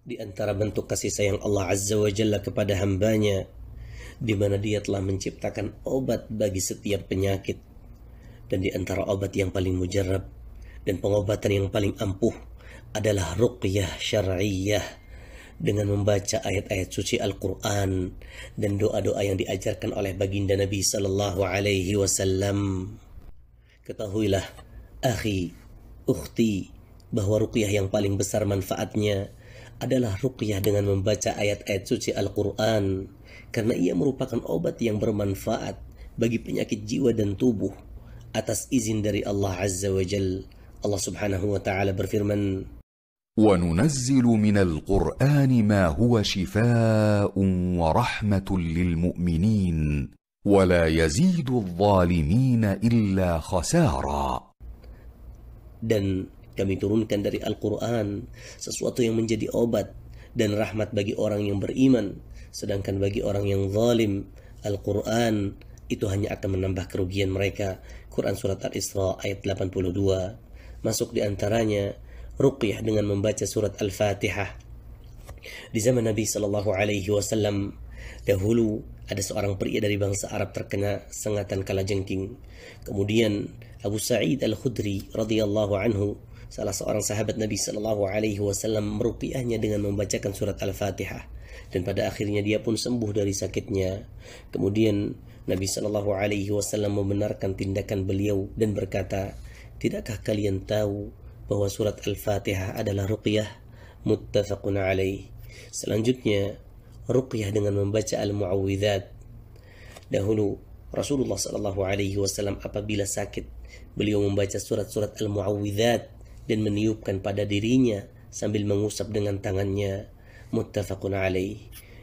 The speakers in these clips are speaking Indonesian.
Di antara bentuk kasih sayang Allah Azza wa Jalla kepada hambanya, di mana dia telah menciptakan obat bagi setiap penyakit, dan di antara obat yang paling mujarab dan pengobatan yang paling ampuh adalah ruqyah syar'iyah dengan membaca ayat-ayat suci Al-Quran dan doa-doa yang diajarkan oleh baginda Nabi Sallallahu Alaihi Wasallam. Ketahuilah, akhi, ukhti, bahwa ruqyah yang paling besar manfaatnya adalah ruqyah dengan membaca ayat-ayat suci Al-Quran karena ia merupakan obat yang bermanfaat bagi penyakit jiwa dan tubuh atas izin dari Allah Azza wa Jal. Allah Subhanahu wa taala berfirman, وننزل من القرآن ما هو شفاء ورحمة للمؤمنين ولا يزيد الظالمين إلا خسارا dan kami turunkan dari Al-Quran sesuatu yang menjadi obat dan rahmat bagi orang yang beriman. Sedangkan bagi orang yang zalim, Al-Quran itu hanya akan menambah kerugian mereka. Quran Surat Al-Isra ayat 82. Masuk di antaranya, ruqyah dengan membaca surat Al-Fatihah. Di zaman Nabi Shallallahu Alaihi Wasallam dahulu ada seorang pria dari bangsa Arab terkena sengatan kalajengking. Kemudian Abu Sa'id Al Khudri radhiyallahu anhu salah seorang sahabat Nabi Shallallahu Alaihi Wasallam merupiahnya dengan membacakan surat Al-Fatihah dan pada akhirnya dia pun sembuh dari sakitnya. Kemudian Nabi Shallallahu Alaihi Wasallam membenarkan tindakan beliau dan berkata, tidakkah kalian tahu bahwa surat Al-Fatihah adalah ruqyah muttafaqun alaih. Selanjutnya ruqyah dengan membaca al-muawwidzat. Dahulu Rasulullah Shallallahu Alaihi Wasallam apabila sakit beliau membaca surat-surat al-muawwidzat dan meniupkan pada dirinya sambil mengusap dengan tangannya. Muttafaqun alaih.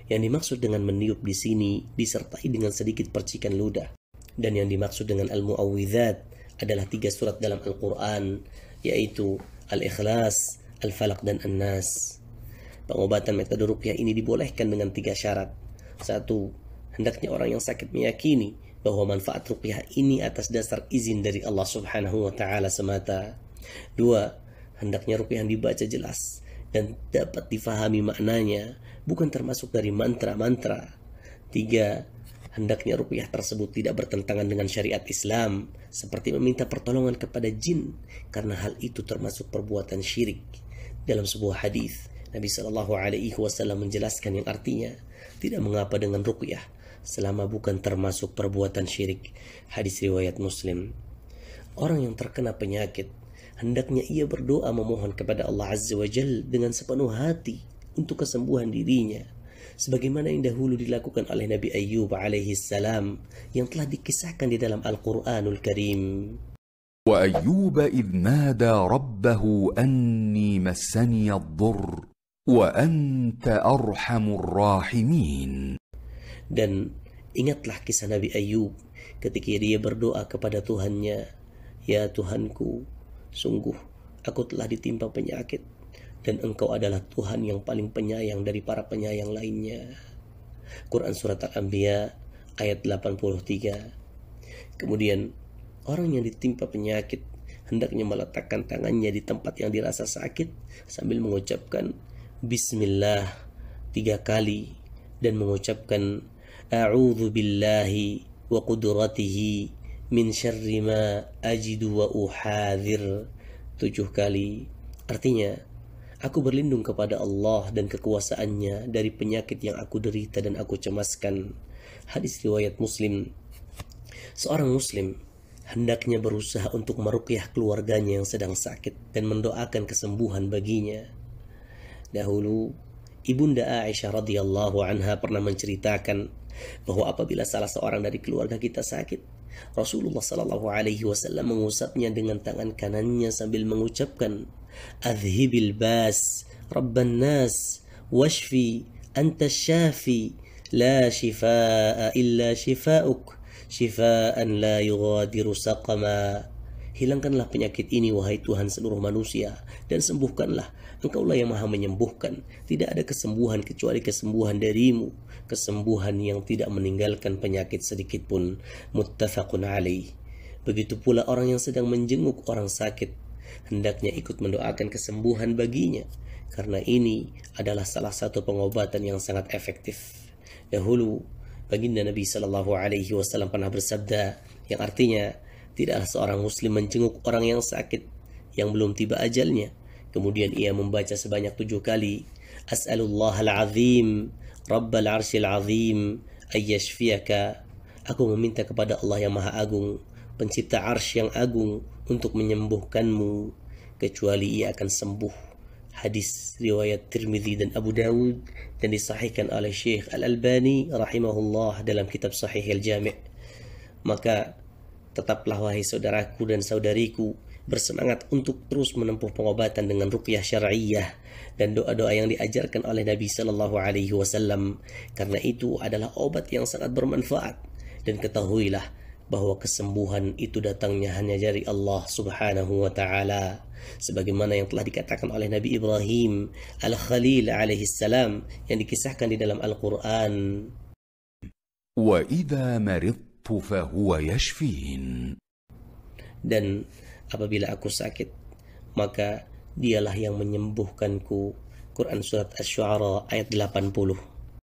Yang dimaksud dengan meniup di sini disertai dengan sedikit percikan ludah. Dan yang dimaksud dengan al-mu'awwidzat adalah tiga surat dalam Al-Quran, yaitu Al-Ikhlas, Al-Falaq, dan An-Nas. Pengobatan metode rukyah ini dibolehkan dengan tiga syarat. Satu, hendaknya orang yang sakit meyakini bahwa manfaat rukyah ini atas dasar izin dari Allah Subhanahu wa taala semata. Dua, hendaknya rukyah yang dibaca jelas dan dapat difahami maknanya, bukan termasuk dari mantra-mantra. Tiga, hendaknya rukyah tersebut tidak bertentangan dengan syariat Islam, seperti meminta pertolongan kepada jin, karena hal itu termasuk perbuatan syirik. Dalam sebuah hadis, Nabi Shallallahu Alaihi Wasallam menjelaskan yang artinya tidak mengapa dengan rukyah selama bukan termasuk perbuatan syirik. Hadis riwayat Muslim. Orang yang terkena penyakit hendaknya ia berdoa memohon kepada Allah Azza wa Jal dengan sepenuh hati untuk kesembuhan dirinya sebagaimana yang dahulu dilakukan oleh Nabi Ayyub alaihi salam yang telah dikisahkan di dalam Al-Qur'anul Karim. Wa Ayyub nada rabbahu anni massani ad-dur wa anta arhamur rahimin. Dan ingatlah kisah Nabi Ayyub ketika dia berdoa kepada Tuhannya, Ya Tuhanku, Sungguh, aku telah ditimpa penyakit, dan engkau adalah Tuhan yang paling penyayang dari para penyayang lainnya. Quran Surat Al-Anbiya ayat 83 Kemudian, orang yang ditimpa penyakit hendaknya meletakkan tangannya di tempat yang dirasa sakit sambil mengucapkan Bismillah tiga kali dan mengucapkan A'udhu billahi wa qudratihi min syarrima ajidu wa uhadhir tujuh kali. Artinya, aku berlindung kepada Allah dan kekuasaannya dari penyakit yang aku derita dan aku cemaskan. Hadis riwayat Muslim. Seorang Muslim hendaknya berusaha untuk merukyah keluarganya yang sedang sakit dan mendoakan kesembuhan baginya. Dahulu, Ibunda Aisyah radhiyallahu anha pernah menceritakan bahwa apabila salah seorang dari keluarga kita sakit, Rasulullah Shallallahu Alaihi Wasallam mengusapnya dengan tangan kanannya sambil mengucapkan, "Adhibil bas, Rabban nas, washfi, anta syafi, la shifa'a illa shifa'uk, shifa'an la yughadiru saqama." Hilangkanlah penyakit ini, wahai Tuhan seluruh manusia, dan sembuhkanlah. Engkaulah yang maha menyembuhkan. Tidak ada kesembuhan kecuali kesembuhan darimu. Kesembuhan yang tidak meninggalkan penyakit sedikit pun. Muttafaqun alaih. Begitu pula orang yang sedang menjenguk orang sakit, hendaknya ikut mendoakan kesembuhan baginya, karena ini adalah salah satu pengobatan yang sangat efektif. Dahulu, baginda Nabi Shallallahu Alaihi Wasallam pernah bersabda yang artinya Tidaklah seorang Muslim mencenguk orang yang sakit yang belum tiba ajalnya. Kemudian ia membaca sebanyak tujuh kali. As'alullah al-azim, Rabbal arsil azim, ayyashfiaka. Aku meminta kepada Allah yang maha agung, pencipta ars yang agung untuk menyembuhkanmu. Kecuali ia akan sembuh. Hadis riwayat Tirmidhi dan Abu Dawud dan disahihkan oleh Syekh Al-Albani rahimahullah dalam kitab Sahih Al-Jami' maka Tetaplah wahai saudaraku dan saudariku bersemangat untuk terus menempuh pengobatan dengan ruqyah syariah dan doa-doa yang diajarkan oleh Nabi Shallallahu alaihi wasallam karena itu adalah obat yang sangat bermanfaat dan ketahuilah bahwa kesembuhan itu datangnya hanya dari Allah Subhanahu wa taala sebagaimana yang telah dikatakan oleh Nabi Ibrahim al-Khalil alaihi salam yang dikisahkan di dalam Al-Qur'an. Wa idza فهو يشفين dan apabila aku sakit maka dialah yang menyembuhkanku Quran surat Asy-Syu'ara ayat 80